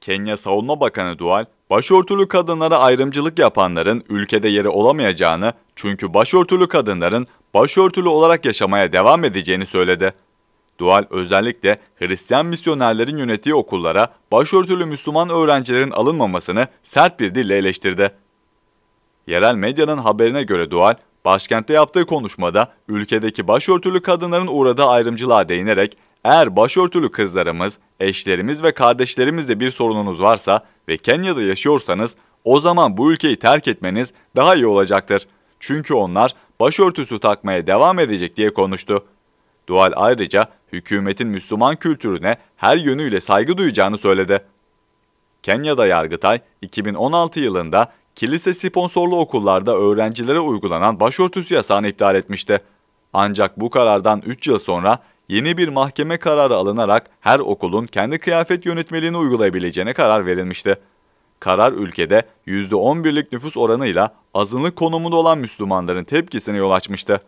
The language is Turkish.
Kenya Savunma Bakanı Dual, başörtülü kadınlara ayrımcılık yapanların ülkede yeri olamayacağını çünkü başörtülü kadınların başörtülü olarak yaşamaya devam edeceğini söyledi. Dual özellikle Hristiyan misyonerlerin yönettiği okullara başörtülü Müslüman öğrencilerin alınmamasını sert bir dille eleştirdi. Yerel medyanın haberine göre Dual, başkentte yaptığı konuşmada ülkedeki başörtülü kadınların uğradığı ayrımcılığa değinerek eğer başörtülü kızlarımız, eşlerimiz ve kardeşlerimizle bir sorununuz varsa ve Kenya'da yaşıyorsanız o zaman bu ülkeyi terk etmeniz daha iyi olacaktır. Çünkü onlar başörtüsü takmaya devam edecek diye konuştu. Dual ayrıca hükümetin Müslüman kültürüne her yönüyle saygı duyacağını söyledi. Kenya'da Yargıtay 2016 yılında kilise sponsorlu okullarda öğrencilere uygulanan başörtüsü yasağını iptal etmişti. Ancak bu karardan 3 yıl sonra yeni bir mahkeme kararı alınarak her okulun kendi kıyafet yönetmeliğini uygulayabileceğine karar verilmişti. Karar ülkede %11'lik nüfus oranıyla azınlık konumunda olan Müslümanların tepkisine yol açmıştı.